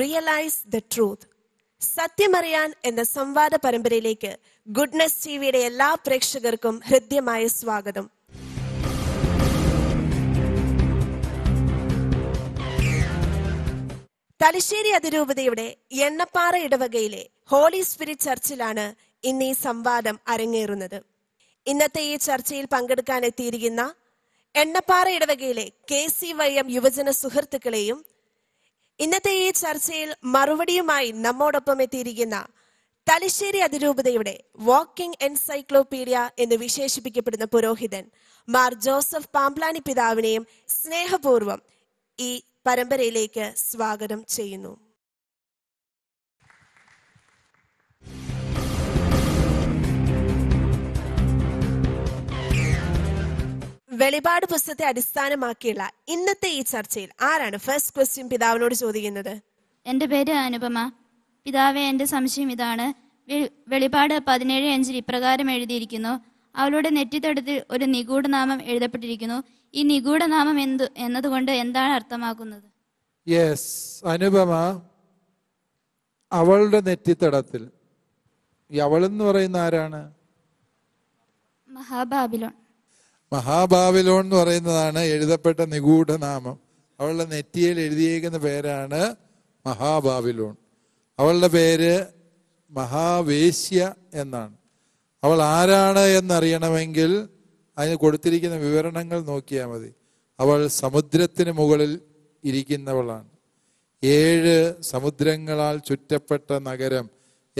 realise the truth സത്യമറിയാൻ എന്ന സംവാദ പരമ്പരയിലേക്ക് ഗുഡ്നെസ് ടി വിയുടെ എല്ലാ പ്രേക്ഷകർക്കും ഹൃദ്യമായ സ്വാഗതം തലശ്ശേരി അതിരൂപതയുടെ എണ്ണപ്പാറ ഇടവകയിലെ ഹോളി സ്പിരിറ്റ് ചർച്ചിലാണ് ഇന്ന് ഈ സംവാദം അരങ്ങേറുന്നത് ഇന്നത്തെ ഈ ചർച്ചയിൽ പങ്കെടുക്കാൻ എത്തിയിരിക്കുന്ന എണ്ണപ്പാറ ഇടവകയിലെ കെ സി വൈ എം യുവജന സുഹൃത്തുക്കളെയും ഇന്നത്തെ ഈ ചർച്ചയിൽ മറുപടിയുമായി നമ്മോടൊപ്പം എത്തിയിരിക്കുന്ന തലശ്ശേരി അതിരൂപതയുടെ വാക്കിംഗ് എൻസൈക്ലോപീഡിയ എന്ന് വിശേഷിപ്പിക്കപ്പെടുന്ന പുരോഹിതൻ മാർ ജോസഫ് പാംപ്ലാനി പിതാവിനെയും സ്നേഹപൂർവം ഈ പരമ്പരയിലേക്ക് സ്വാഗതം ചെയ്യുന്നു വെളിപാട് പുസ്തകത്തെ അടിസ്ഥാനമാക്കിയുള്ള ഇന്നത്തെ ഈ ചർച്ചയിൽ ആരാണ് ഫസ്റ്റ് ക്വസ്റ്റ്യൻ പിതാവിനോട് ചോദിക്കുന്നത് എന്റെ പേര് അനുപമ പിതാവെ എന്റെ സംശയം ഇതാണ് വെളിപാട് പതിനേഴ് അഞ്ചിൽ ഇപ്രകാരം എഴുതിയിരിക്കുന്നു അവളുടെ നെറ്റിത്തടത്തിൽ ഒരു നിഗൂഢനാമം എഴുതപ്പെട്ടിരിക്കുന്നു ഈ നിഗൂഢനാമം എന്ത് എന്നതുകൊണ്ട് എന്താണ് അർത്ഥമാക്കുന്നത് യെസ് അനുപമ അവളുടെ നെറ്റിത്തടത്തിൽ അവൾ എന്ന് പറയുന്ന ആരാണ് മഹാബാബിലോൺ മഹാബാബിലോൺ എന്ന് പറയുന്നതാണ് എഴുതപ്പെട്ട നിഗൂഢനാമം അവളുടെ നെറ്റിയിൽ എഴുതിയേക്കുന്ന പേരാണ് മഹാബാബിലോൺ അവളുടെ പേര് മഹാവേശ്യ എന്നാണ് അവൾ ആരാണ് എന്നറിയണമെങ്കിൽ അതിന് കൊടുത്തിരിക്കുന്ന വിവരണങ്ങൾ നോക്കിയാൽ മതി അവൾ സമുദ്രത്തിന് മുകളിൽ ഇരിക്കുന്നവളാണ് ഏഴ് സമുദ്രങ്ങളാൽ ചുറ്റപ്പെട്ട നഗരം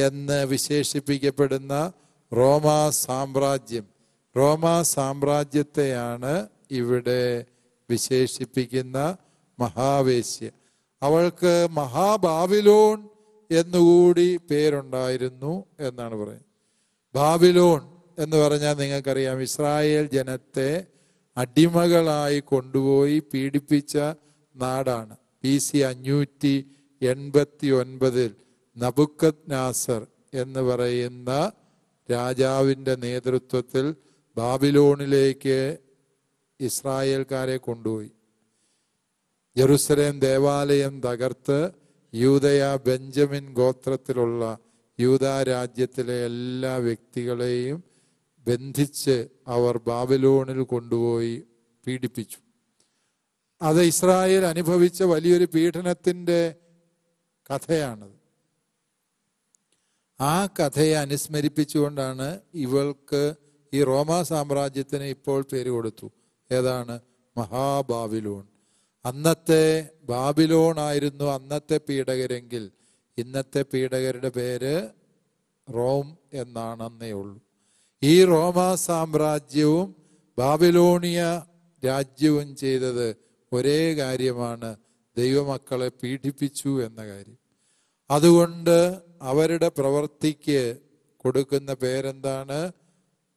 എന്ന് വിശേഷിപ്പിക്കപ്പെടുന്ന റോമാ സാമ്രാജ്യം റോമാ സാമ്രാജ്യത്തെയാണ് ഇവിടെ വിശേഷിപ്പിക്കുന്ന മഹാവേശ്യ അവൾക്ക് മഹാബാവിലോൺ എന്നുകൂടി പേരുണ്ടായിരുന്നു എന്നാണ് പറയുന്നത് ബാബിലോൺ എന്ന് പറഞ്ഞാൽ നിങ്ങൾക്കറിയാം ഇസ്രായേൽ ജനത്തെ അടിമകളായി കൊണ്ടുപോയി പീഡിപ്പിച്ച നാടാണ് ബി സി അഞ്ഞൂറ്റി എൺപത്തി ഒൻപതിൽ നബുക്കത് നാസർ എന്ന് പറയുന്ന രാജാവിൻ്റെ നേതൃത്വത്തിൽ ബാബിലോണിലേക്ക് ഇസ്രായേൽക്കാരെ കൊണ്ടുപോയി ജെറുസലേം ദേവാലയം തകർത്ത് യൂതയ ബെഞ്ചമിൻ ഗോത്രത്തിലുള്ള രാജ്യത്തിലെ എല്ലാ വ്യക്തികളെയും ബന്ധിച്ച് അവർ ബാബിലോണിൽ കൊണ്ടുപോയി പീഡിപ്പിച്ചു അത് ഇസ്രായേൽ അനുഭവിച്ച വലിയൊരു പീഡനത്തിൻ്റെ കഥയാണത് ആ കഥയെ അനുസ്മരിപ്പിച്ചുകൊണ്ടാണ് ഇവൾക്ക് ഈ റോമാ സാമ്രാജ്യത്തിന് ഇപ്പോൾ പേര് കൊടുത്തു ഏതാണ് മഹാബാബിലൂൺ അന്നത്തെ ബാബിലോൺ ആയിരുന്നു അന്നത്തെ പീഡകരെങ്കിൽ ഇന്നത്തെ പീഡകരുടെ പേര് റോം എന്നാണെന്നേ ഉള്ളൂ ഈ റോമാ സാമ്രാജ്യവും ബാബിലോണിയ രാജ്യവും ചെയ്തത് ഒരേ കാര്യമാണ് ദൈവമക്കളെ പീഡിപ്പിച്ചു എന്ന കാര്യം അതുകൊണ്ട് അവരുടെ പ്രവൃത്തിക്ക് കൊടുക്കുന്ന പേരെന്താണ്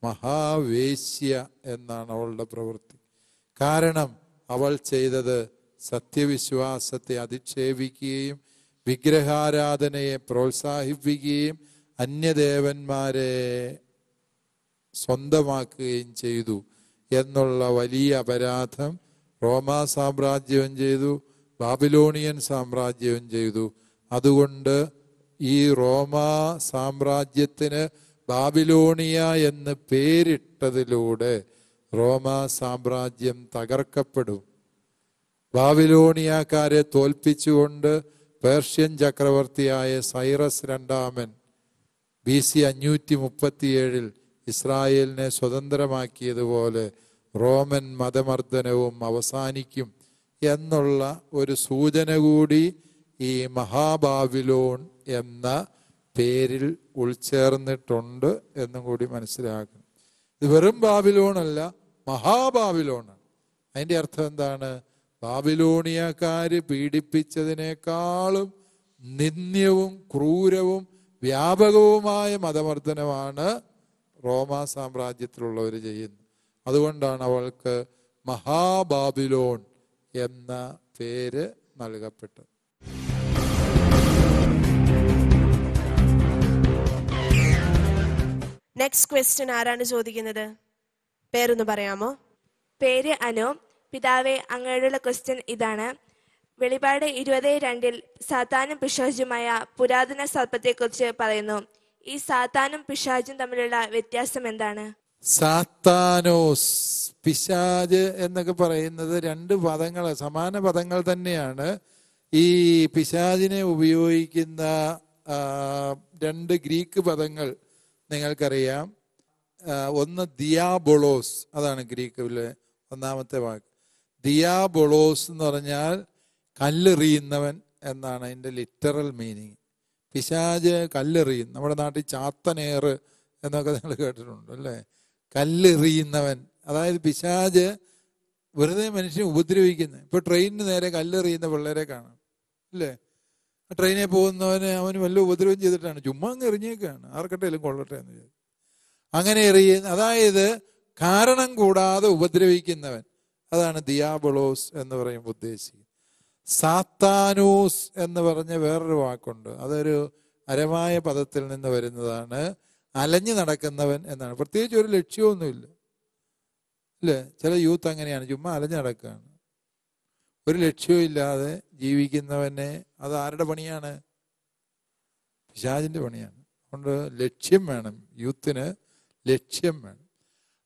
മഹാവേശ്യ എന്നാണ് അവളുടെ പ്രവൃത്തി കാരണം അവൾ ചെയ്തത് സത്യവിശ്വാസത്തെ അധിക്ഷേപിക്കുകയും വിഗ്രഹാരാധനയെ പ്രോത്സാഹിപ്പിക്കുകയും അന്യദേവന്മാരെ സ്വന്തമാക്കുകയും ചെയ്തു എന്നുള്ള വലിയ അപരാധം റോമാ സാമ്രാജ്യവും ചെയ്തു ബാബിലോണിയൻ സാമ്രാജ്യവും ചെയ്തു അതുകൊണ്ട് ഈ റോമാ സാമ്രാജ്യത്തിന് ബാബിലോണിയ എന്ന് പേരിട്ടതിലൂടെ റോമ സാമ്രാജ്യം തകർക്കപ്പെടും ബാബിലോണിയക്കാരെ തോൽപ്പിച്ചുകൊണ്ട് പേർഷ്യൻ ചക്രവർത്തിയായ സൈറസ് രണ്ടാമൻ ബി സി അഞ്ഞൂറ്റി മുപ്പത്തിയേഴിൽ ഇസ്രായേലിനെ സ്വതന്ത്രമാക്കിയതുപോലെ റോമൻ മതമർദ്ദനവും അവസാനിക്കും എന്നുള്ള ഒരു സൂചന കൂടി ഈ മഹാബാബിലോൺ എന്ന പേരിൽ ഉൾച്ചേർന്നിട്ടുണ്ട് എന്നും കൂടി മനസ്സിലാക്കണം ഇത് വെറും ബാബിലോണല്ല മഹാബാബിലോണാണ് അതിൻ്റെ അർത്ഥം എന്താണ് ബാബിലോണിയക്കാര് പീഡിപ്പിച്ചതിനേക്കാളും നിന്ദ്യവും ക്രൂരവും വ്യാപകവുമായ മതമർദ്ദനമാണ് റോമാ സാമ്രാജ്യത്തിലുള്ളവർ ചെയ്യുന്നത് അതുകൊണ്ടാണ് അവൾക്ക് മഹാബാബിലോൺ എന്ന പേര് നൽകപ്പെട്ടത് നെക്സ്റ്റ് ക്വസ്റ്റ്യൻ ആരാണ് ചോദിക്കുന്നത് പേരൊന്ന് പറയാമോ പേര് അനു പിതാവെ അങ്ങയുടെ ക്വസ്റ്റ്യൻ ഇതാണ് വെളിപാട് ഇരുപത് രണ്ടിൽ സാത്താനും പിശാചുമായ പുരാതന സർപ്പത്തെക്കുറിച്ച് പറയുന്നു ഈ സാത്താനും പിശാചും തമ്മിലുള്ള വ്യത്യാസം എന്താണ് സാത്താനോസ് പിശാജ് എന്നൊക്കെ പറയുന്നത് രണ്ട് പദങ്ങൾ സമാന പദങ്ങൾ തന്നെയാണ് ഈ പിശാജിനെ ഉപയോഗിക്കുന്ന രണ്ട് ഗ്രീക്ക് പദങ്ങൾ നിങ്ങൾക്കറിയാം ഒന്ന് ദിയാബൊളോസ് അതാണ് ഗ്രീക്കിലെ ഒന്നാമത്തെ വാക്ക് ദിയാബൊളോസ് എന്ന് പറഞ്ഞാൽ കല്ലെറിയുന്നവൻ എന്നാണ് അതിൻ്റെ ലിറ്ററൽ മീനിങ് പിശാജ് കല്ലെറിയും നമ്മുടെ നാട്ടിൽ ചാത്തനേറ് എന്നൊക്കെ നിങ്ങൾ കേട്ടിട്ടുണ്ട് അല്ലേ കല്ലെറിയുന്നവൻ അതായത് പിശാജ് വെറുതെ മനുഷ്യനെ ഉപദ്രവിക്കുന്നത് ഇപ്പോൾ ട്രെയിനിന് നേരെ കല്ലെറിയുന്ന പിള്ളേരെ കാണാം അല്ലേ ട്രെയിനിൽ പോകുന്നവനെ അവന് വല്ല ഉപദ്രവം ചെയ്തിട്ടാണ് ചുമ്മാ അങ്ങ് എറിഞ്ഞേക്കാണ് ആർക്കട്ടേലും കൊള്ളട്ടെ എന്ന് വിചാരിച്ചു അങ്ങനെ എറിയുന്ന അതായത് കാരണം കൂടാതെ ഉപദ്രവിക്കുന്നവൻ അതാണ് ദിയാബളോസ് എന്ന് പറയുമ്പോൾ ഉദ്ദേശിക്കുന്നത് സാത്താനൂസ് എന്ന് പറഞ്ഞ വേറൊരു വാക്കുണ്ട് അതൊരു അരമായ പദത്തിൽ നിന്ന് വരുന്നതാണ് അലഞ്ഞു നടക്കുന്നവൻ എന്നാണ് പ്രത്യേകിച്ച് ഒരു ലക്ഷ്യമൊന്നുമില്ല അല്ലേ ചില യൂത്ത് അങ്ങനെയാണ് ചുമ്മാ അലഞ്ഞു നടക്കുകയാണ് ഒരു ലക്ഷ്യമില്ലാതെ ജീവിക്കുന്നവനെ അത് ആരുടെ പണിയാണ് പിശാജിൻ്റെ പണിയാണ് അതുകൊണ്ട് ലക്ഷ്യം വേണം യൂത്തിന് ലക്ഷ്യം വേണം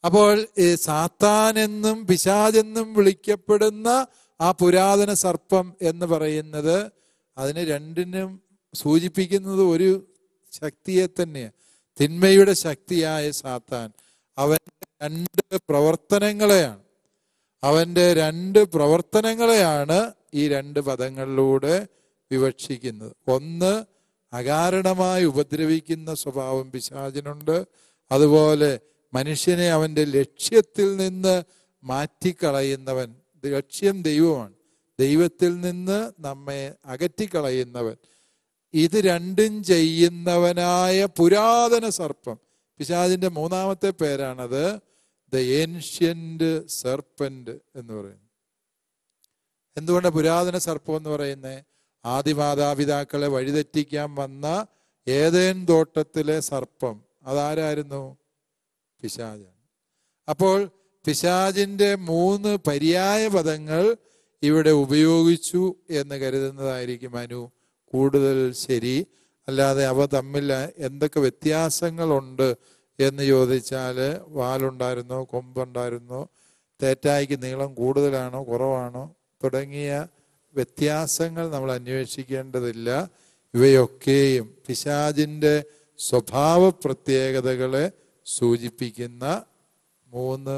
അപ്പോൾ ഈ സാത്താൻ എന്നും പിശാജെന്നും വിളിക്കപ്പെടുന്ന ആ പുരാതന സർപ്പം എന്ന് പറയുന്നത് അതിന് രണ്ടിനും സൂചിപ്പിക്കുന്നത് ഒരു ശക്തിയെ തന്നെയാണ് തിന്മയുടെ ശക്തിയായ സാത്താൻ അവൻ്റെ രണ്ട് പ്രവർത്തനങ്ങളെയാണ് അവന്റെ രണ്ട് പ്രവർത്തനങ്ങളെയാണ് ഈ രണ്ട് പദങ്ങളിലൂടെ വിവക്ഷിക്കുന്നത് ഒന്ന് അകാരണമായി ഉപദ്രവിക്കുന്ന സ്വഭാവം പിശാചിനുണ്ട് അതുപോലെ മനുഷ്യനെ അവന്റെ ലക്ഷ്യത്തിൽ നിന്ന് മാറ്റിക്കളയുന്നവൻ ലക്ഷ്യം ദൈവമാണ് ദൈവത്തിൽ നിന്ന് നമ്മെ അകറ്റിക്കളയുന്നവൻ ഇത് രണ്ടും ചെയ്യുന്നവനായ പുരാതന സർപ്പം പിശാചിന്റെ മൂന്നാമത്തെ പേരാണത് ദ ഏൻഷ്യൻ്റ് സർപ്പൻ്റ് എന്ന് പറയുന്നു എന്തുകൊണ്ട് പുരാതന സർപ്പം എന്ന് പറയുന്നത് ആദിമാതാപിതാക്കളെ വഴിതെറ്റിക്കാൻ വന്ന ഏതേൻ തോട്ടത്തിലെ സർപ്പം അതാരായിരുന്നു പിശാജാണ് അപ്പോൾ പിശാജിൻ്റെ മൂന്ന് പര്യായ പദങ്ങൾ ഇവിടെ ഉപയോഗിച്ചു എന്ന് കരുതുന്നതായിരിക്കും അനു കൂടുതൽ ശരി അല്ലാതെ അവ തമ്മിൽ എന്തൊക്കെ വ്യത്യാസങ്ങളുണ്ട് എന്ന് ചോദിച്ചാൽ വാലുണ്ടായിരുന്നോ കൊമ്പുണ്ടായിരുന്നോ തേറ്റായിക്ക് നീളം കൂടുതലാണോ കുറവാണോ തുടങ്ങിയ വ്യത്യാസങ്ങൾ നമ്മൾ അന്വേഷിക്കേണ്ടതില്ല ഇവയൊക്കെയും പിശാജിൻ്റെ സ്വഭാവ പ്രത്യേകതകളെ സൂചിപ്പിക്കുന്ന മൂന്ന്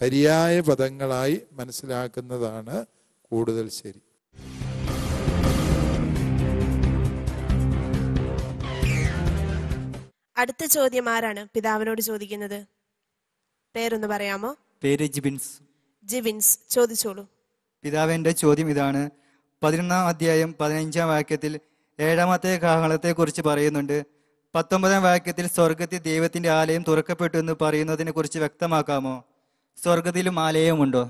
പര്യായ പദങ്ങളായി മനസ്സിലാക്കുന്നതാണ് കൂടുതൽ ശരി അടുത്ത ചോദ്യം ആരാണ് പിതാവിനോട് ചോദിക്കുന്നത് പേരൊന്ന് പറയാമോ പേര് ജിബിൻസ് ജിബിൻസ് ചോദിച്ചോളൂ പിതാവിന്റെ ചോദ്യം ഇതാണ് പതിനൊന്നാം അധ്യായം പതിനഞ്ചാം വാക്യത്തിൽ ഏഴാമത്തെ കാഹളത്തെ കുറിച്ച് പറയുന്നുണ്ട് പത്തൊമ്പതാം വാക്യത്തിൽ സ്വർഗത്തിൽ ദൈവത്തിന്റെ ആലയം തുറക്കപ്പെട്ടു എന്ന് പറയുന്നതിനെ കുറിച്ച് വ്യക്തമാക്കാമോ സ്വർഗത്തിലും ആലയമുണ്ടോ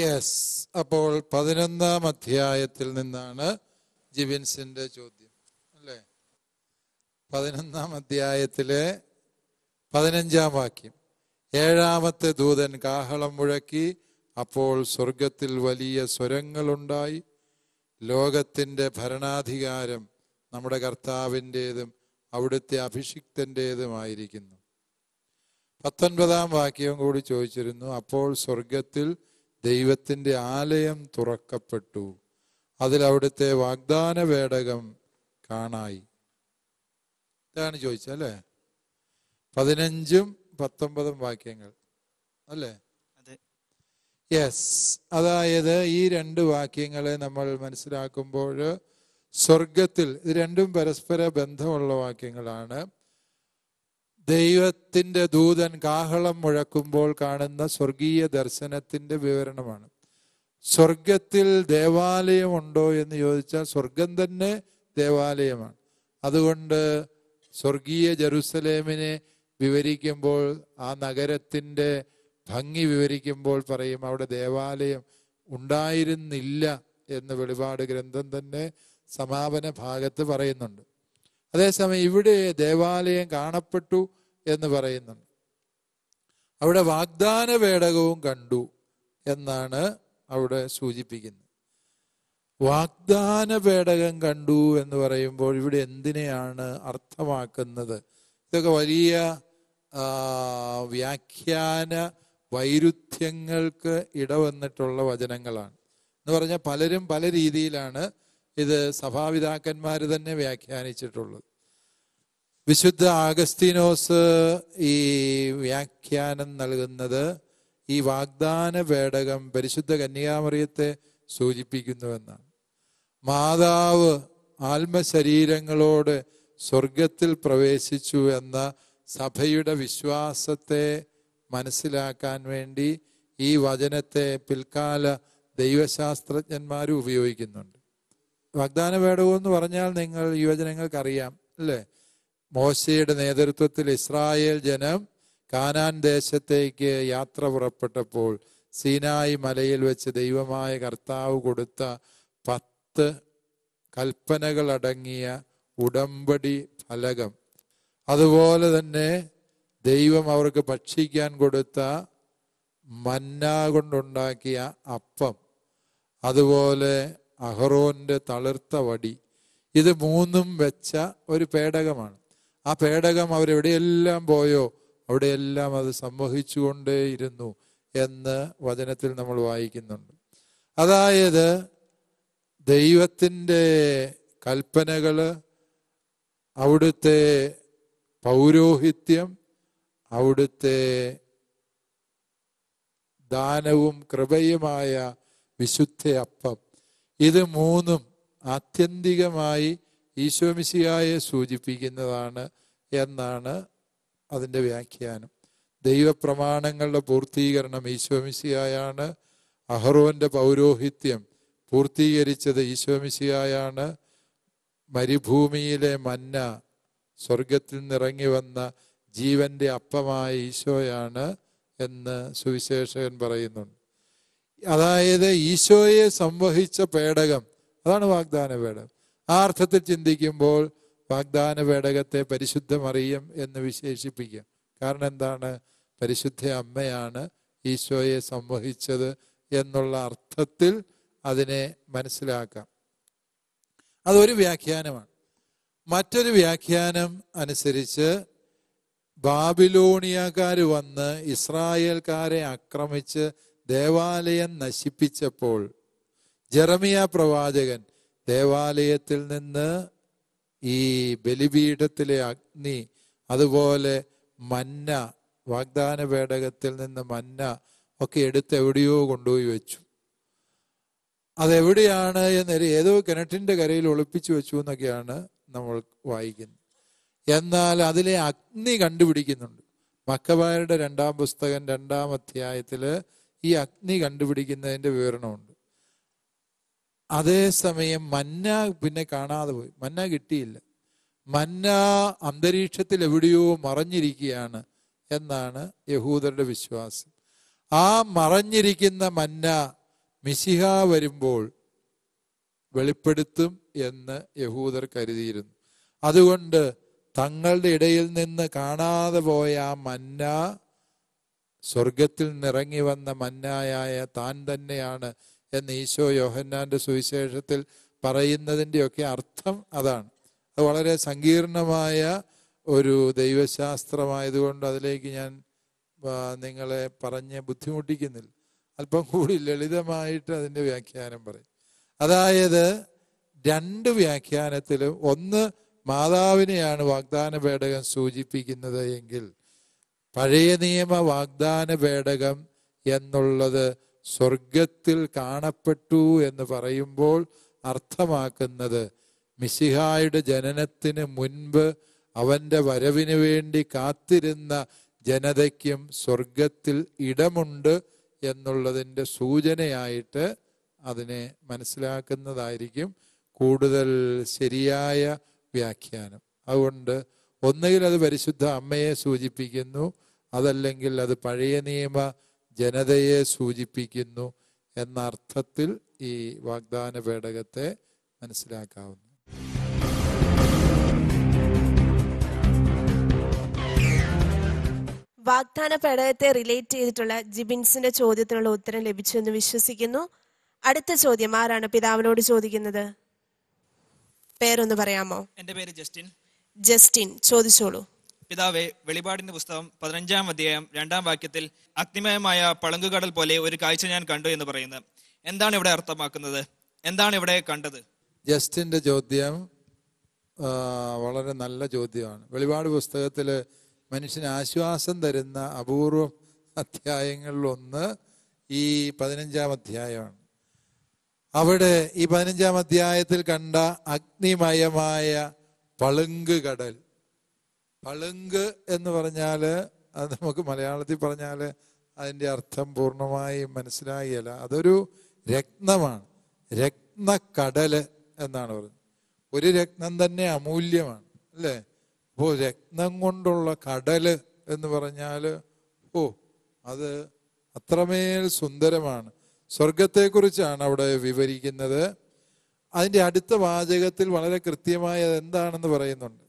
യെസ് അപ്പോൾ പതിനൊന്നാം അധ്യായത്തിൽ നിന്നാണ് ജിബിൻസിന്റെ ചോദ്യം പതിനൊന്നാം അധ്യായത്തിലെ പതിനഞ്ചാം വാക്യം ഏഴാമത്തെ ദൂതൻ കാഹളം മുഴക്കി അപ്പോൾ സ്വർഗത്തിൽ വലിയ സ്വരങ്ങളുണ്ടായി ലോകത്തിൻ്റെ ഭരണാധികാരം നമ്മുടെ കർത്താവിൻ്റേതും അവിടുത്തെ അഭിഷിക്തൻ്റേതുമായിരിക്കുന്നു പത്തൊൻപതാം വാക്യവും കൂടി ചോദിച്ചിരുന്നു അപ്പോൾ സ്വർഗത്തിൽ ദൈവത്തിൻ്റെ ആലയം തുറക്കപ്പെട്ടു അതിൽ അവിടുത്തെ വാഗ്ദാന വേടകം കാണായി എന്താണ് ചോദിച്ചത് അല്ലേ പതിനഞ്ചും പത്തൊമ്പതും വാക്യങ്ങൾ അല്ലേ യെസ് അതായത് ഈ രണ്ട് വാക്യങ്ങളെ നമ്മൾ മനസ്സിലാക്കുമ്പോൾ സ്വർഗത്തിൽ ഇത് രണ്ടും പരസ്പര ബന്ധമുള്ള വാക്യങ്ങളാണ് ദൈവത്തിൻ്റെ ദൂതൻ കാഹളം മുഴക്കുമ്പോൾ കാണുന്ന സ്വർഗീയ ദർശനത്തിൻ്റെ വിവരണമാണ് സ്വർഗത്തിൽ ദേവാലയമുണ്ടോ എന്ന് ചോദിച്ചാൽ സ്വർഗം തന്നെ ദേവാലയമാണ് അതുകൊണ്ട് സ്വർഗീയ ജെറുസലേമിനെ വിവരിക്കുമ്പോൾ ആ നഗരത്തിൻ്റെ ഭംഗി വിവരിക്കുമ്പോൾ പറയും അവിടെ ദേവാലയം ഉണ്ടായിരുന്നില്ല എന്ന് വെളിപാട് ഗ്രന്ഥം തന്നെ സമാപന ഭാഗത്ത് പറയുന്നുണ്ട് അതേസമയം ഇവിടെ ദേവാലയം കാണപ്പെട്ടു എന്ന് പറയുന്നുണ്ട് അവിടെ വാഗ്ദാന വേടകവും കണ്ടു എന്നാണ് അവിടെ സൂചിപ്പിക്കുന്നത് വാഗ്ദാന പേടകം കണ്ടു എന്ന് പറയുമ്പോൾ ഇവിടെ എന്തിനെയാണ് അർത്ഥമാക്കുന്നത് ഇതൊക്കെ വലിയ വ്യാഖ്യാന വൈരുദ്ധ്യങ്ങൾക്ക് ഇടവന്നിട്ടുള്ള വചനങ്ങളാണ് എന്ന് പറഞ്ഞാൽ പലരും പല രീതിയിലാണ് ഇത് സഭാപിതാക്കന്മാർ തന്നെ വ്യാഖ്യാനിച്ചിട്ടുള്ളത് വിശുദ്ധ ആഗസ്തീനോസ് ഈ വ്യാഖ്യാനം നൽകുന്നത് ഈ വാഗ്ദാന പേടകം പരിശുദ്ധ കന്യാമറിയത്തെ സൂചിപ്പിക്കുന്നുവെന്നാണ് മാതാവ് ആത്മശരീരങ്ങളോട് സ്വർഗത്തിൽ പ്രവേശിച്ചു എന്ന സഭയുടെ വിശ്വാസത്തെ മനസ്സിലാക്കാൻ വേണ്ടി ഈ വചനത്തെ പിൽക്കാല ദൈവശാസ്ത്രജ്ഞന്മാർ ഉപയോഗിക്കുന്നുണ്ട് വാഗ്ദാന വേടവും എന്ന് പറഞ്ഞാൽ നിങ്ങൾ യുവജനങ്ങൾക്കറിയാം അല്ലേ മോശയുടെ നേതൃത്വത്തിൽ ഇസ്രായേൽ ജനം കാനാൻ ദേശത്തേക്ക് യാത്ര പുറപ്പെട്ടപ്പോൾ സീനായി മലയിൽ വെച്ച് ദൈവമായ കർത്താവ് കൊടുത്ത പത്ത് പത്ത് അടങ്ങിയ ഉടമ്പടി ഫലകം അതുപോലെ തന്നെ ദൈവം അവർക്ക് ഭക്ഷിക്കാൻ കൊടുത്ത മന്ന കൊണ്ടുണ്ടാക്കിയ അപ്പം അതുപോലെ അഹറോന്റെ തളിർത്ത വടി ഇത് മൂന്നും വെച്ച ഒരു പേടകമാണ് ആ പേടകം അവരെവിടെയെല്ലാം പോയോ അവിടെയെല്ലാം അത് സംവഹിച്ചുകൊണ്ടേയിരുന്നു എന്ന് വചനത്തിൽ നമ്മൾ വായിക്കുന്നുണ്ട് അതായത് ദൈവത്തിൻ്റെ കൽപ്പനകൾ അവിടുത്തെ പൗരോഹിത്യം അവിടുത്തെ ദാനവും കൃപയുമായ വിശുദ്ധ അപ്പം ഇത് മൂന്നും ആത്യന്തികമായി ഈശോമിശിയായെ സൂചിപ്പിക്കുന്നതാണ് എന്നാണ് അതിൻ്റെ വ്യാഖ്യാനം ദൈവപ്രമാണങ്ങളുടെ പൂർത്തീകരണം ഈശോമിശിയായാണ് അഹ്റോന്റെ പൗരോഹിത്യം പൂർത്തീകരിച്ചത് ഈശോമിശിയായാണ് മരുഭൂമിയിലെ മന്ന സ്വർഗത്തിൽ നിറങ്ങി വന്ന ജീവന്റെ അപ്പമായ ഈശോയാണ് എന്ന് സുവിശേഷകൻ പറയുന്നുണ്ട് അതായത് ഈശോയെ സംവഹിച്ച പേടകം അതാണ് വാഗ്ദാന പേടകം ആ അർത്ഥത്തിൽ ചിന്തിക്കുമ്പോൾ വാഗ്ദാന പേടകത്തെ പരിശുദ്ധമറിയും എന്ന് വിശേഷിപ്പിക്കാം കാരണം എന്താണ് പരിശുദ്ധ അമ്മയാണ് ഈശോയെ സംവഹിച്ചത് എന്നുള്ള അർത്ഥത്തിൽ അതിനെ മനസ്സിലാക്കാം അതൊരു വ്യാഖ്യാനമാണ് മറ്റൊരു വ്യാഖ്യാനം അനുസരിച്ച് ബാബിലോണിയക്കാർ വന്ന് ഇസ്രായേൽക്കാരെ ആക്രമിച്ച് ദേവാലയം നശിപ്പിച്ചപ്പോൾ ജെറമിയ പ്രവാചകൻ ദേവാലയത്തിൽ നിന്ന് ഈ ബലിപീഠത്തിലെ അഗ്നി അതുപോലെ മന്ന വാഗ്ദാന പേടകത്തിൽ നിന്ന് മന്ന ഒക്കെ എടുത്ത് എവിടെയോ കൊണ്ടുപോയി വെച്ചു അതെവിടെയാണ് എന്നൊരു ഏതോ കിണറ്റിന്റെ കരയിൽ ഒളിപ്പിച്ചു വെച്ചു എന്നൊക്കെയാണ് നമ്മൾ വായിക്കുന്നത് എന്നാൽ അതിലെ അഗ്നി കണ്ടുപിടിക്കുന്നുണ്ട് മക്കബായരുടെ രണ്ടാം പുസ്തകം രണ്ടാം അധ്യായത്തിൽ ഈ അഗ്നി കണ്ടുപിടിക്കുന്നതിന്റെ വിവരണമുണ്ട് അതേസമയം മന്ന പിന്നെ കാണാതെ പോയി മന്ന കിട്ടിയില്ല മന്ന അന്തരീക്ഷത്തിൽ എവിടെയോ മറഞ്ഞിരിക്കുകയാണ് എന്നാണ് യഹൂദരുടെ വിശ്വാസം ആ മറഞ്ഞിരിക്കുന്ന മന്ന മിശിഹ വരുമ്പോൾ വെളിപ്പെടുത്തും എന്ന് യഹൂദർ കരുതിയിരുന്നു അതുകൊണ്ട് തങ്ങളുടെ ഇടയിൽ നിന്ന് കാണാതെ പോയ ആ മന്ന സ്വർഗത്തിൽ നിറങ്ങി വന്ന മന്നായായ താൻ തന്നെയാണ് എന്ന് ഈശോ യോഹന്നാന്റെ സുവിശേഷത്തിൽ പറയുന്നതിൻ്റെയൊക്കെ അർത്ഥം അതാണ് അത് വളരെ സങ്കീർണമായ ഒരു ദൈവശാസ്ത്രമായതുകൊണ്ട് അതിലേക്ക് ഞാൻ നിങ്ങളെ പറഞ്ഞ് ബുദ്ധിമുട്ടിക്കുന്നില്ല അല്പം കൂടി ലളിതമായിട്ട് അതിൻ്റെ വ്യാഖ്യാനം പറയും അതായത് രണ്ട് വ്യാഖ്യാനത്തിലും ഒന്ന് മാതാവിനെയാണ് വാഗ്ദാന പേടകം സൂചിപ്പിക്കുന്നത് എങ്കിൽ പഴയ നിയമ വാഗ്ദാന പേടകം എന്നുള്ളത് സ്വർഗത്തിൽ കാണപ്പെട്ടു എന്ന് പറയുമ്പോൾ അർത്ഥമാക്കുന്നത് മിശിഹായുടെ ജനനത്തിന് മുൻപ് അവൻ്റെ വരവിന് വേണ്ടി കാത്തിരുന്ന ജനതയ്ക്കും സ്വർഗത്തിൽ ഇടമുണ്ട് എന്നുള്ളതിൻ്റെ സൂചനയായിട്ട് അതിനെ മനസ്സിലാക്കുന്നതായിരിക്കും കൂടുതൽ ശരിയായ വ്യാഖ്യാനം അതുകൊണ്ട് ഒന്നുകിൽ അത് പരിശുദ്ധ അമ്മയെ സൂചിപ്പിക്കുന്നു അതല്ലെങ്കിൽ അത് പഴയ നിയമ ജനതയെ സൂചിപ്പിക്കുന്നു എന്ന അർത്ഥത്തിൽ ഈ വാഗ്ദാന പേടകത്തെ മനസ്സിലാക്കാവുന്നു വാഗ്ദാന പേടകത്തെ റിലേറ്റ് ചെയ്തിട്ടുള്ള ജിബിൻസിന്റെ ചോദ്യത്തിനുള്ള ഉത്തരം ലഭിച്ചു എന്ന് വിശ്വസിക്കുന്നു അടുത്ത ചോദ്യം ആരാണ് പിതാവിനോട് ചോദിക്കുന്നത് പേരൊന്ന് പറയാമോ എന്റെ പേര് ജസ്റ്റിൻ ജസ്റ്റിൻ ചോദിച്ചോളൂ പിതാവെ വെളിപാടിന്റെ പുസ്തകം പതിനഞ്ചാം അധ്യായം രണ്ടാം വാക്യത്തിൽ അഗ്നിമയമായ പളങ്കുകടൽ പോലെ ഒരു കാഴ്ച ഞാൻ കണ്ടു എന്ന് പറയുന്നത് എന്താണ് ഇവിടെ അർത്ഥമാക്കുന്നത് എന്താണ് ഇവിടെ കണ്ടത് ജസ്റ്റിന്റെ ചോദ്യം വളരെ നല്ല ചോദ്യമാണ് വെളിപാട് പുസ്തകത്തില് മനുഷ്യന് ആശ്വാസം തരുന്ന അപൂർവ അധ്യായങ്ങളിലൊന്ന് ഈ പതിനഞ്ചാം അധ്യായമാണ് അവിടെ ഈ പതിനഞ്ചാം അധ്യായത്തിൽ കണ്ട അഗ്നിമയമായ പളുങ്ക് കടൽ പളുങ്ക് എന്ന് പറഞ്ഞാൽ അത് നമുക്ക് മലയാളത്തിൽ പറഞ്ഞാൽ അതിൻ്റെ അർത്ഥം പൂർണ്ണമായും മനസ്സിലായില്ല അതൊരു രത്നമാണ് രത്നക്കടൽ എന്നാണ് പറഞ്ഞത് ഒരു രത്നം തന്നെ അമൂല്യമാണ് അല്ലേ ഓ രക്തം കൊണ്ടുള്ള കടൽ എന്ന് പറഞ്ഞാൽ ഓ അത് അത്രമേൽ സുന്ദരമാണ് സ്വർഗത്തെക്കുറിച്ചാണ് അവിടെ വിവരിക്കുന്നത് അതിൻ്റെ അടുത്ത വാചകത്തിൽ വളരെ കൃത്യമായി അതെന്താണെന്ന് പറയുന്നുണ്ട്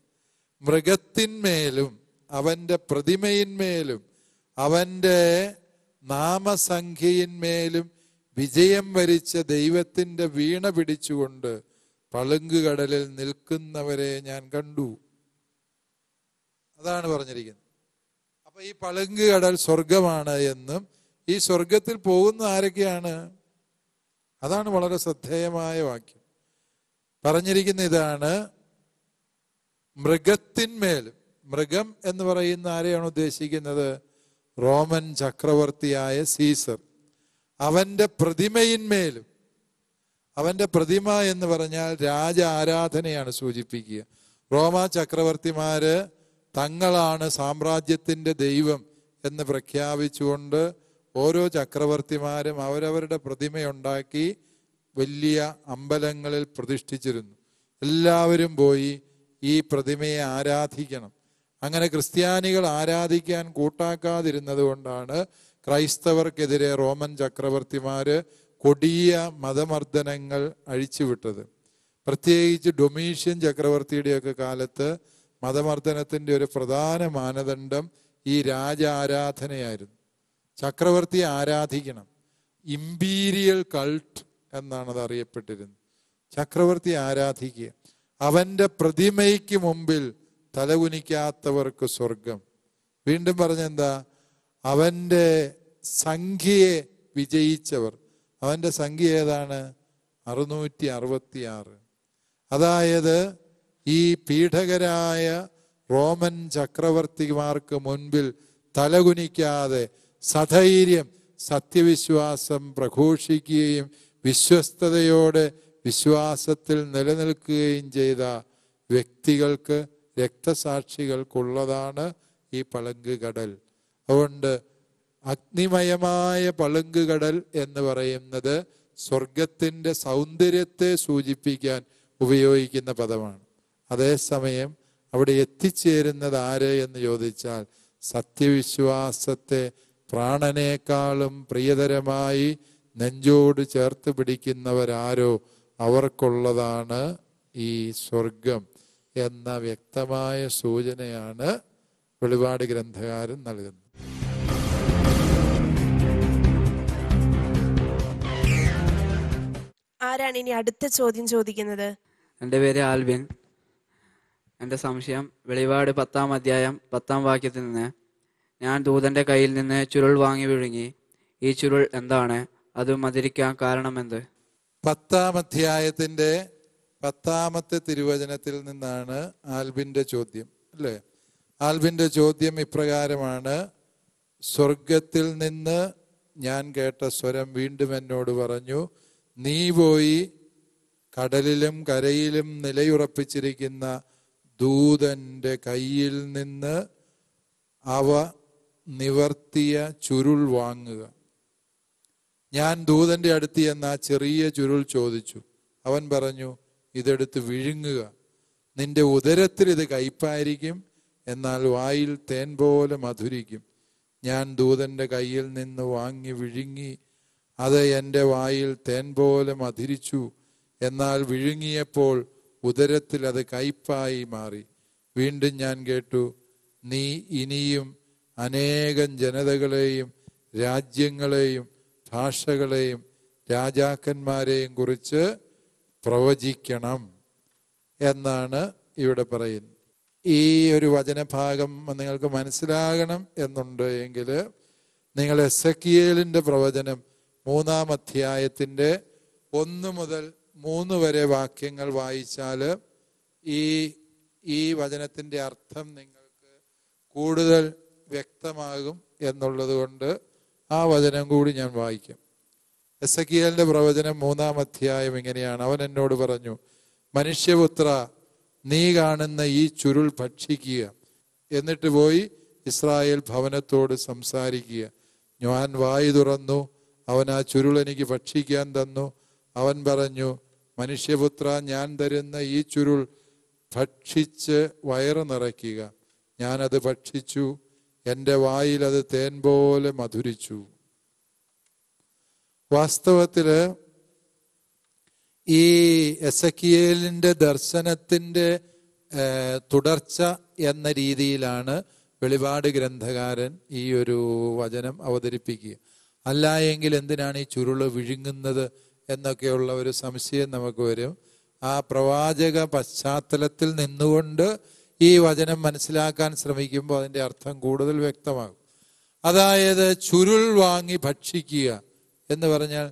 മൃഗത്തിന്മേലും അവൻ്റെ പ്രതിമയിന്മേലും അവൻ്റെ നാമസംഖ്യയിന്മേലും വിജയം വരിച്ച ദൈവത്തിൻ്റെ വീണ പിടിച്ചുകൊണ്ട് പളുങ്കുകടലിൽ നിൽക്കുന്നവരെ ഞാൻ കണ്ടു അതാണ് പറഞ്ഞിരിക്കുന്നത് അപ്പൊ ഈ പളുങ്ക് കടൽ സ്വർഗമാണ് എന്നും ഈ സ്വർഗത്തിൽ പോകുന്ന ആരൊക്കെയാണ് അതാണ് വളരെ ശ്രദ്ധേയമായ വാക്യം പറഞ്ഞിരിക്കുന്ന ഇതാണ് മൃഗത്തിന്മേൽ മൃഗം എന്ന് പറയുന്ന ആരെയാണ് ഉദ്ദേശിക്കുന്നത് റോമൻ ചക്രവർത്തിയായ സീസർ അവന്റെ പ്രതിമയിന്മേലും അവന്റെ പ്രതിമ എന്ന് പറഞ്ഞാൽ രാജ ആരാധനയാണ് സൂചിപ്പിക്കുക റോമ ചക്രവർത്തിമാര് തങ്ങളാണ് സാമ്രാജ്യത്തിൻ്റെ ദൈവം എന്ന് പ്രഖ്യാപിച്ചുകൊണ്ട് ഓരോ ചക്രവർത്തിമാരും അവരവരുടെ പ്രതിമയുണ്ടാക്കി വലിയ അമ്പലങ്ങളിൽ പ്രതിഷ്ഠിച്ചിരുന്നു എല്ലാവരും പോയി ഈ പ്രതിമയെ ആരാധിക്കണം അങ്ങനെ ക്രിസ്ത്യാനികൾ ആരാധിക്കാൻ കൂട്ടാക്കാതിരുന്നത് കൊണ്ടാണ് ക്രൈസ്തവർക്കെതിരെ റോമൻ ചക്രവർത്തിമാർ കൊടിയ മതമർദ്ദനങ്ങൾ അഴിച്ചുവിട്ടത് പ്രത്യേകിച്ച് ഡൊമീഷ്യൻ ചക്രവർത്തിയുടെയൊക്കെ കാലത്ത് മതമർദ്ദനത്തിൻ്റെ ഒരു പ്രധാന മാനദണ്ഡം ഈ രാജാരാധനയായിരുന്നു ചക്രവർത്തിയെ ആരാധിക്കണം ഇമ്പീരിയൽ കൾട്ട് എന്നാണ് അത് അറിയപ്പെട്ടിരുന്നത് ചക്രവർത്തി ആരാധിക്കുക അവൻ്റെ പ്രതിമയ്ക്ക് മുമ്പിൽ തലകുനിക്കാത്തവർക്ക് സ്വർഗം വീണ്ടും പറഞ്ഞെന്താ അവൻ്റെ സംഖ്യയെ വിജയിച്ചവർ അവൻ്റെ സംഖ്യ ഏതാണ് അറുന്നൂറ്റി അറുപത്തി ആറ് അതായത് ഈ പീഡകരായ റോമൻ ചക്രവർത്തിമാർക്ക് മുൻപിൽ തലകുനിക്കാതെ സധൈര്യം സത്യവിശ്വാസം പ്രഘോഷിക്കുകയും വിശ്വസ്തയോടെ വിശ്വാസത്തിൽ നിലനിൽക്കുകയും ചെയ്ത വ്യക്തികൾക്ക് രക്തസാക്ഷികൾക്കുള്ളതാണ് ഈ പളങ്ക് കടൽ അതുകൊണ്ട് അഗ്നിമയമായ പളങ്ക് കടൽ എന്ന് പറയുന്നത് സ്വർഗത്തിൻ്റെ സൗന്ദര്യത്തെ സൂചിപ്പിക്കാൻ ഉപയോഗിക്കുന്ന പദമാണ് അതേസമയം അവിടെ എത്തിച്ചേരുന്നത് ആര് എന്ന് ചോദിച്ചാൽ സത്യവിശ്വാസത്തെ പ്രാണനേക്കാളും പ്രിയതരമായി നെഞ്ചോട് ചേർത്ത് പിടിക്കുന്നവരാരോ അവർക്കുള്ളതാണ് ഈ സ്വർഗം എന്ന വ്യക്തമായ സൂചനയാണ് വെളിപാട് ഗ്രന്ഥകാരൻ നൽകുന്നത് ആരാണ് ഇനി അടുത്ത ചോദ്യം ചോദിക്കുന്നത് എൻ്റെ പേര് ആൽബിൻ എൻ്റെ സംശയം വെളിപാട് പത്താം അധ്യായം പത്താം വാക്യത്തിൽ നിന്ന് ഞാൻ ദൂതൻ്റെ കയ്യിൽ നിന്ന് ചുരുൾ വാങ്ങി വിഴുങ്ങി ഈ ചുരുൾ എന്താണ് അത് മതിരിക്കാൻ എന്ത് പത്താം അധ്യായത്തിൻ്റെ പത്താമത്തെ തിരുവചനത്തിൽ നിന്നാണ് ആൽബിൻ്റെ ചോദ്യം അല്ലേ ആൽബിൻ്റെ ചോദ്യം ഇപ്രകാരമാണ് സ്വർഗത്തിൽ നിന്ന് ഞാൻ കേട്ട സ്വരം വീണ്ടും എന്നോട് പറഞ്ഞു നീ പോയി കടലിലും കരയിലും നിലയുറപ്പിച്ചിരിക്കുന്ന ദൂതന്റെ കയ്യിൽ നിന്ന് അവ നിവർത്തിയ ചുരുൾ വാങ്ങുക ഞാൻ ദൂതന്റെ അടുത്ത് ചെന്ന് ആ ചെറിയ ചുരുൾ ചോദിച്ചു അവൻ പറഞ്ഞു ഇതെടുത്ത് വിഴുങ്ങുക നിന്റെ ഉദരത്തിൽ ഇത് കയ്പായിരിക്കും എന്നാൽ വായിൽ തേൻ പോലെ മധുരിക്കും ഞാൻ ദൂതന്റെ കയ്യിൽ നിന്ന് വാങ്ങി വിഴുങ്ങി അത് എൻ്റെ വായിൽ തേൻ പോലെ മധുരിച്ചു എന്നാൽ വിഴുങ്ങിയപ്പോൾ ഉദരത്തിൽ അത് കയ്പായി മാറി വീണ്ടും ഞാൻ കേട്ടു നീ ഇനിയും അനേകം ജനതകളെയും രാജ്യങ്ങളെയും ഭാഷകളെയും രാജാക്കന്മാരെയും കുറിച്ച് പ്രവചിക്കണം എന്നാണ് ഇവിടെ പറയുന്നത് ഈ ഒരു വചനഭാഗം നിങ്ങൾക്ക് മനസ്സിലാകണം എന്നുണ്ട് എങ്കിൽ നിങ്ങൾ എസ് കിയേലിൻ്റെ പ്രവചനം മൂന്നാം അധ്യായത്തിൻ്റെ ഒന്ന് മുതൽ മൂന്ന് വരെ വാക്യങ്ങൾ വായിച്ചാൽ ഈ ഈ വചനത്തിൻ്റെ അർത്ഥം നിങ്ങൾക്ക് കൂടുതൽ വ്യക്തമാകും എന്നുള്ളത് കൊണ്ട് ആ വചനം കൂടി ഞാൻ വായിക്കും എസ് എക്കിയലിൻ്റെ പ്രവചനം മൂന്നാം അധ്യായം ഇങ്ങനെയാണ് അവൻ എന്നോട് പറഞ്ഞു മനുഷ്യപുത്ര നീ കാണുന്ന ഈ ചുരുൾ ഭക്ഷിക്കുക എന്നിട്ട് പോയി ഇസ്രായേൽ ഭവനത്തോട് സംസാരിക്കുക ഞാൻ വായി തുറന്നു അവൻ ആ ചുരുൾ എനിക്ക് ഭക്ഷിക്കാൻ തന്നു അവൻ പറഞ്ഞു മനുഷ്യപുത്ര ഞാൻ തരുന്ന ഈ ചുരുൾ ഭക്ഷിച്ച് വയറ് നിറയ്ക്കുക ഞാനത് ഭക്ഷിച്ചു എൻ്റെ വായിൽ അത് തേൻ പോലെ മധുരിച്ചു വാസ്തവത്തിൽ ഈ എസക്കിയേലിൻ്റെ ദർശനത്തിൻ്റെ തുടർച്ച എന്ന രീതിയിലാണ് വെളിപാട് ഗ്രന്ഥകാരൻ ഈ ഒരു വചനം അവതരിപ്പിക്കുക അല്ല എങ്കിൽ എന്തിനാണ് ഈ ചുരുള് വിഴുങ്ങുന്നത് എന്നൊക്കെയുള്ള ഒരു സംശയം നമുക്ക് വരും ആ പ്രവാചക പശ്ചാത്തലത്തിൽ നിന്നുകൊണ്ട് ഈ വചനം മനസ്സിലാക്കാൻ ശ്രമിക്കുമ്പോൾ അതിൻ്റെ അർത്ഥം കൂടുതൽ വ്യക്തമാകും അതായത് ചുരുൾ വാങ്ങി ഭക്ഷിക്കുക എന്ന് പറഞ്ഞാൽ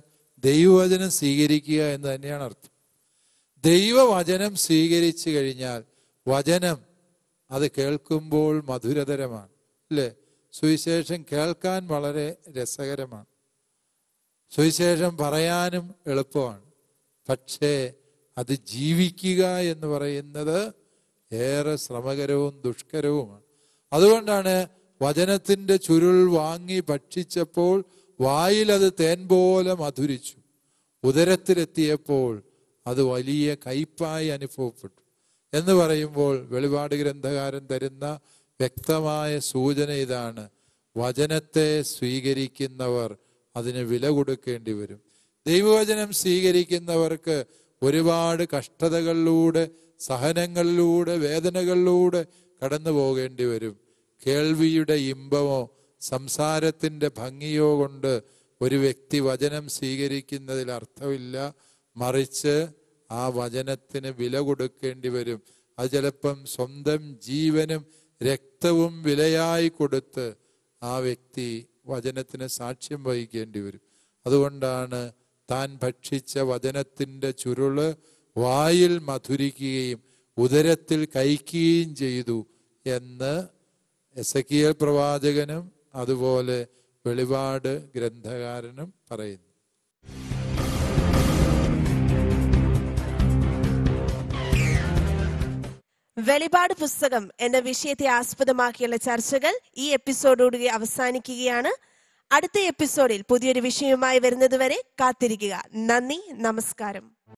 ദൈവവചനം സ്വീകരിക്കുക എന്ന് തന്നെയാണ് അർത്ഥം ദൈവവചനം സ്വീകരിച്ചു കഴിഞ്ഞാൽ വചനം അത് കേൾക്കുമ്പോൾ മധുരതരമാണ് അല്ലേ സുവിശേഷം കേൾക്കാൻ വളരെ രസകരമാണ് സുവിശേഷം പറയാനും എളുപ്പമാണ് പക്ഷേ അത് ജീവിക്കുക എന്ന് പറയുന്നത് ഏറെ ശ്രമകരവും ദുഷ്കരവുമാണ് അതുകൊണ്ടാണ് വചനത്തിൻ്റെ ചുരുൾ വാങ്ങി ഭക്ഷിച്ചപ്പോൾ വായിൽ അത് തേൻ പോലെ മധുരിച്ചു ഉദരത്തിലെത്തിയപ്പോൾ അത് വലിയ കയ്പായി അനുഭവപ്പെട്ടു എന്ന് പറയുമ്പോൾ വെളിപാട് ഗ്രന്ഥകാരൻ തരുന്ന വ്യക്തമായ സൂചന ഇതാണ് വചനത്തെ സ്വീകരിക്കുന്നവർ അതിന് വില കൊടുക്കേണ്ടി വരും ദൈവവചനം സ്വീകരിക്കുന്നവർക്ക് ഒരുപാട് കഷ്ടതകളിലൂടെ സഹനങ്ങളിലൂടെ വേദനകളിലൂടെ കടന്നു പോകേണ്ടി വരും കേൾവിയുടെ ഇമ്പമോ സംസാരത്തിൻ്റെ ഭംഗിയോ കൊണ്ട് ഒരു വ്യക്തി വചനം സ്വീകരിക്കുന്നതിൽ അർത്ഥമില്ല മറിച്ച് ആ വചനത്തിന് വില കൊടുക്കേണ്ടി വരും അത് ചിലപ്പം സ്വന്തം ജീവനും രക്തവും വിലയായി കൊടുത്ത് ആ വ്യക്തി വചനത്തിന് സാക്ഷ്യം വഹിക്കേണ്ടി വരും അതുകൊണ്ടാണ് താൻ ഭക്ഷിച്ച വചനത്തിൻ്റെ ചുരുള് വായിൽ മധുരിക്കുകയും ഉദരത്തിൽ കയിക്കുകയും ചെയ്തു എന്ന് എസക്കിയൽ പ്രവാചകനും അതുപോലെ വെളിപാട് ഗ്രന്ഥകാരനും പറയുന്നു വെളിപാട് പുസ്തകം എന്ന വിഷയത്തെ ആസ്പദമാക്കിയുള്ള ചർച്ചകൾ ഈ എപ്പിസോഡോടുകൂടി അവസാനിക്കുകയാണ് അടുത്ത എപ്പിസോഡിൽ പുതിയൊരു വിഷയവുമായി വരുന്നതുവരെ കാത്തിരിക്കുക നന്ദി നമസ്കാരം